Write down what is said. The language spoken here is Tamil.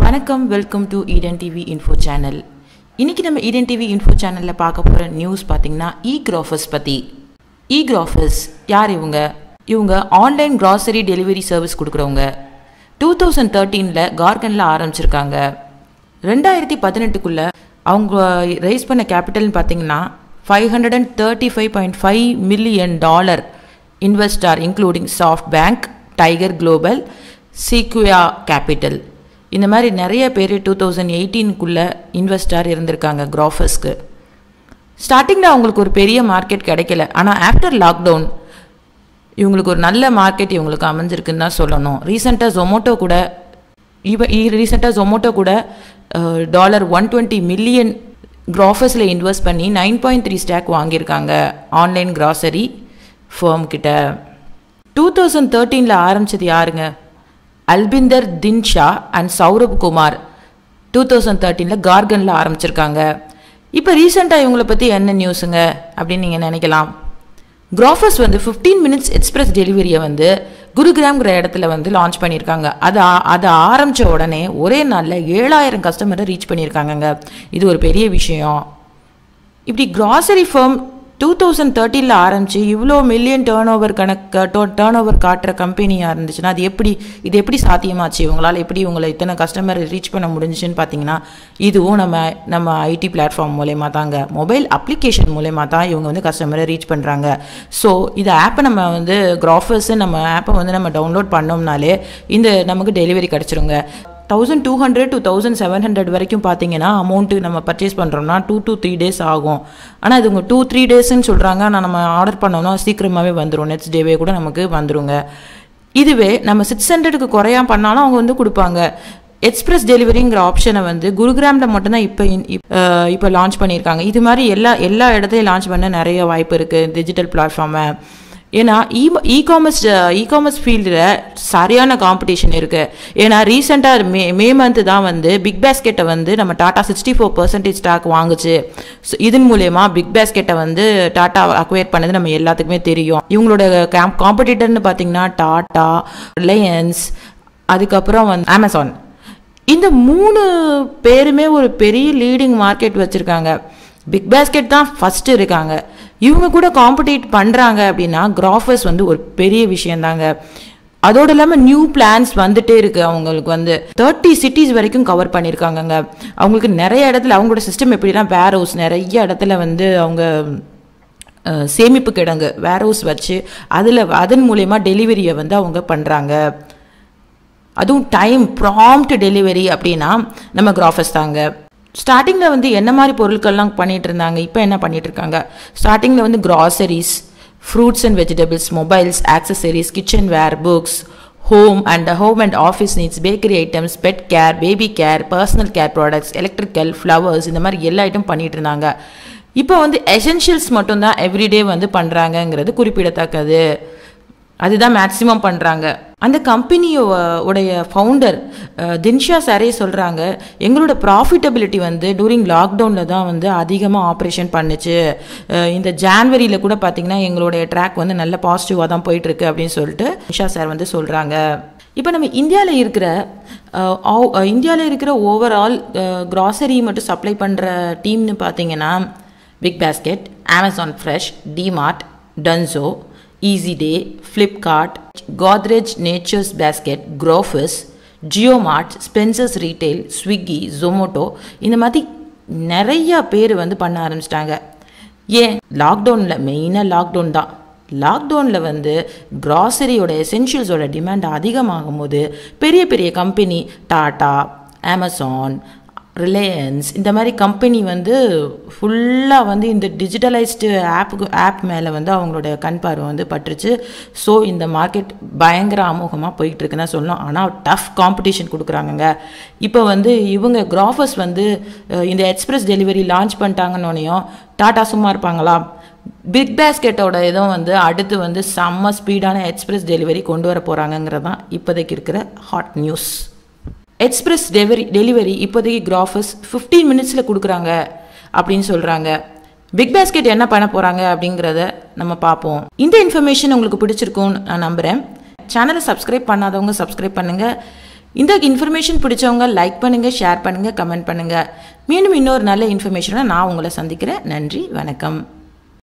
வணக்கம் welcome to Eden TV info channel இன்றைக்கி நம்ம ஈடன் டிவி இன்ஃபோ சேனலில் பார்க்க போகிற நியூஸ் பார்த்திங்கன்னா இ கிராஃபர்ஸ் பற்றி இ கிராஃபர்ஸ் யார் இவங்க இவங்க ஆன்லைன் கிராசரி டெலிவரி சர்வீஸ் கொடுக்குறவங்க டூ தௌசண்ட் தேர்ட்டீனில் கார்கனில் ஆரம்பிச்சிருக்காங்க ரெண்டாயிரத்தி பதினெட்டுக்குள்ளே அவங்க ரைஸ் பண்ண கேபிட்டல்னு பார்த்தீங்கன்னா five hundred and thirty five point five million dollar investor including SoftBank tiger global sequoia capital இந்த மாதிரி நிறைய பேர் டூ தௌசண்ட் எயிட்டீனுக்குள்ளே இன்வெஸ்டார் இருந்திருக்காங்க க்ராஃபர்ஸ்க்கு ஸ்டார்டிங்கில் அவங்களுக்கு ஒரு பெரிய மார்க்கெட் கிடைக்கல ஆனால் ஆஃப்டர் லாக்டவுன் இவங்களுக்கு ஒரு நல்ல மார்க்கெட் இவங்களுக்கு அமைஞ்சிருக்குன்னு தான் சொல்லணும் ரீசெண்டாக ஜொமோட்டோ கூட இவ ரீசெண்டாக ஜொமோட்டோ கூட டாலர் ஒன் டுவெண்ட்டி மில்லியன் க்ராஃபர்ஸில் இன்வெஸ்ட் பண்ணி நைன் பாயிண்ட் த்ரீ ஸ்டாக் வாங்கியிருக்காங்க ஆன்லைன் கிராசரி ஃபேர்ம் கிட்ட டூ தௌசண்ட் தேர்ட்டீனில் ஆரம்பித்தது யாருங்க Albinder Dhindsa and Saurabh Kumar two thousand தேர்ட்டீனில் கார்கனில் ஆரம்பிச்சிருக்காங்க இப்போ ரீசெண்டாக இவங்கள பற்றி என்ன நியூஸுங்க அப்படின்னு நீங்கள் நினைக்கலாம் கிராஃபர்ஸ் வந்து ஃபிஃப்டீன் மினிட்ஸ் எக்ஸ்பிரஸ் டெலிவரியை வந்து குருகிராம்ங்கிற இடத்துல வந்து லான்ச் பண்ணியிருக்காங்க அது அதை ஆரம்பித்த உடனே ஒரே நாளில் ஏழாயிரம் கஸ்டமரை ரீச் பண்ணியிருக்காங்கங்க இது ஒரு பெரிய விஷயம் இப்படி கிராசரி ஃபார்ம் டூ தௌசண்ட் தேர்ட்டியில் ஆரம்பித்து இவ்வளோ மில்லியன் டேர்ன் ஓவர் கணக்கு டேர்ன் ஓவர் காட்டுற கம்பெனியாக இருந்துச்சுன்னா அது எப்படி இது எப்படி சாத்தியமாச்சு இவங்களால் எப்படி இவங்களை இத்தனை கஸ்டமரை ரீச் பண்ண முடிஞ்சுன்னு பார்த்தீங்கன்னா இதுவும் நம்ம நம்ம ஐடி பிளாட்ஃபார்ம் மூலயமா தாங்க மொபைல் அப்ளிகேஷன் மூலயமா தான் இவங்க வந்து கஸ்டமரை ரீச் பண்ணுறாங்க ஸோ இந்த ஆப்பை நம்ம வந்து கிராஃபர்ஸு நம்ம ஆப்பை வந்து நம்ம டவுன்லோட் பண்ணோம்னாலே இந்த நமக்கு டெலிவரி கிடச்சிருங்க thousand two hundred to thousand seven hundred வரைக்கும் பார்த்தீங்கன்னா அமௌண்ட்டு நம்ம பர்ச்சேஸ் பண்ணுறோம்னா டூ டூ த்ரீ டேஸ் ஆகும் ஆனால் இது உங்கள் டூ த்ரீ டேஸ்ன்னு சொல்கிறாங்க ஆனால் நம்ம ஆர்டர் பண்ணோம்னா சீக்கிரமாகவே வந்துடும் நெக்ஸ்ட் டேவே கூட நமக்கு வந்துடுங்க இதுவே நம்ம சிக்ஸ் ஹண்ட்ரடுக்கு குறையா பண்ணாலும் அவங்க வந்து கொடுப்பாங்க எக்ஸ்பிரஸ் டெலிவரிங்கிற ஆப்ஷனை வந்து குருகிராமில் மட்டும்தான் இப்போ இப்போ லான்ச் பண்ணியிருக்காங்க இது மாதிரி எல்லா எல்லா இடத்தையும் லான்ச் பண்ண நிறைய வாய்ப்பு இருக்குது டிஜிட்டல் பிளாட்ஃபார்மை ஏன்னா இ இ காமர்ஸ் இ காமர்ஸ் ஃபீல்டில் சரியான காம்படிஷன் இருக்குது ஏன்னா ரீசெண்டாக மே மே மந்த்து தான் வந்து பிக் பேஸ்கெட்டை வந்து நம்ம Tata sixty four percentage stock வாங்குச்சு ஸோ இதன் மூலயமா பிக் பேஸ்கெட்டை வந்து டாட்டா அக்வயர் பண்ணது நம்ம எல்லாத்துக்குமே தெரியும் இவங்களோட கேம் காம்படிட்டர்னு பார்த்தீங்கன்னா டாட்டா ரிலையன்ஸ் அதுக்கப்புறம் வந்து அமேசான் இந்த மூணு பேருமே ஒரு பெரிய லீடிங் மார்க்கெட் வச்சுருக்காங்க பிக் பாஸ்கெட் தான் ஃபஸ்ட்டு இருக்காங்க இவங்க கூட காம்படிட் பண்ணுறாங்க அப்படின்னா கிராஃபர்ஸ் வந்து ஒரு பெரிய விஷயந்தாங்க அதோடு இல்லாமல் நியூ பிளான்ஸ் வந்துட்டே இருக்குது அவங்களுக்கு வந்து தேர்ட்டி சிட்டிஸ் வரைக்கும் கவர் பண்ணியிருக்காங்கங்க அவங்களுக்கு நிறைய இடத்துல அவங்களோட சிஸ்டம் எப்படின்னா வேர் ஹவுஸ் நிறைய இடத்துல வந்து அவங்க சேமிப்பு கிடங்கு வேர் ஹவுஸ் வச்சு அதில் அதன் மூலயமா டெலிவரியை வந்து அவங்க பண்ணுறாங்க அதுவும் டைம் ப்ராம்ப்ட் டெலிவரி அப்படின்னா நம்ம கிராஃபர்ஸ் தாங்க ஸ்டார்டிங்கில் வந்து என்ன மாதிரி பொருட்கள்லாம் பண்ணிகிட்டு இருந்தாங்க இப்போ என்ன பண்ணிகிட்டு இருக்காங்க ஸ்டார்டிங்கில் வந்து groceries fruits and vegetables mobiles accessories kitchen ware books home and home and office needs bakery items pet care baby care personal care products electrical flowers இந்த மாதிரி எல்லா ஐட்டம் பண்ணிகிட்டு இருந்தாங்க இப்போ வந்து எசென்ஷியல்ஸ் மட்டும்தான் எவ்ரிடே வந்து பண்ணுறாங்கங்கிறது குறிப்பிடத்தக்கது அதுதான் மேக்ஸிமம் பண்ணுறாங்க அந்த கம்பெனியோடைய ஃபவுண்டர் தின்ஷா சாரே சொல்கிறாங்க எங்களோட ப்ராஃபிட்டபிலிட்டி வந்து டூரிங் லாக்டவுனில் தான் வந்து அதிகமாக ஆப்ரேஷன் பண்ணுச்சு இந்த ஜான்வரியில் கூட பார்த்திங்கன்னா எங்களுடைய ட்ராக் வந்து நல்ல பாசிட்டிவாக தான் போயிட்டுருக்கு அப்படின்னு சொல்லிட்டு தின்ஷா சார் வந்து சொல்கிறாங்க இப்போ நம்ம இந்தியாவில் இருக்கிற இந்தியாவில் இருக்கிற ஓவரால் க்ராசரி மட்டும் சப்ளை பண்ணுற டீம்னு பார்த்தீங்கன்னா big basket Amazon fresh DMart Dunzo easy day Flipkart Godrej nature's basket Jio JioMart Spencer's retail Swiggy Zomato இந்த மாதிரி நிறையா பேர் வந்து பண்ண ஆரம்பிச்சிட்டாங்க ஏன் லாக்டவுனில் மெயினாக லாக்டவுன் தான் லாக்டவுனில் வந்து க்ராசரியோட எசென்ஷியல்ஸோட டிமாண்ட் அதிகமாகும் போது பெரிய பெரிய கம்பெனி டாட்டா அமேசான் ரிலையன்ஸ் இந்த மாதிரி கம்பெனி வந்து ஃபுல்லாக வந்து இந்த டிஜிட்டலைஸ்டு ஆப்புக்கு ஆப் மேலே வந்து அவங்களோட கண் பார்வை வந்து பட்டுருச்சு ஸோ இந்த மார்க்கெட் பயங்கர அமோகமாக போய்கிட்டு தான் சொல்லணும் ஆனால் டஃப் காம்படிஷன் கொடுக்குறாங்கங்க இப்போ வந்து இவங்க கிராஃபர்ஸ் வந்து இந்த எக்ஸ்பிரஸ் டெலிவரி லான்ச் பண்ணிட்டாங்கன்னொன்னையும் டாட்டா சும்மா இருப்பாங்களா பிக் பேஸ்கெட்டோட இதுவும் வந்து அடுத்து வந்து செம்ம ஸ்பீடான எக்ஸ்பிரஸ் டெலிவரி கொண்டு வர போகிறாங்கங்கிறது தான் இப்போதைக்கு இருக்கிற hot news express delivery delivery இப்போதைக்கு கிராஃபர்ஸ் ஃபிஃப்டீன் மினிட்ஸில் கொடுக்குறாங்க அப்படின்னு சொல்கிறாங்க பிக் பாஸ்கெட் என்ன பண்ண போகிறாங்க அப்படிங்கிறத நம்ம பார்ப்போம் இந்த இன்ஃபர்மேஷன் உங்களுக்கு பிடிச்சிருக்கும்னு நான் நம்புகிறேன் சேனலை சப்ஸ்கிரைப் பண்ணாதவங்க சப்ஸ்கிரைப் பண்ணுங்கள் இந்த இன்ஃபர்மேஷன் பிடிச்சவங்க லைக் பண்ணுங்கள் ஷேர் பண்ணுங்கள் கமெண்ட் பண்ணுங்கள் மீண்டும் இன்னொரு நல்ல இன்ஃபர்மேஷனை நான் உங்களை சந்திக்கிறேன் நன்றி வணக்கம்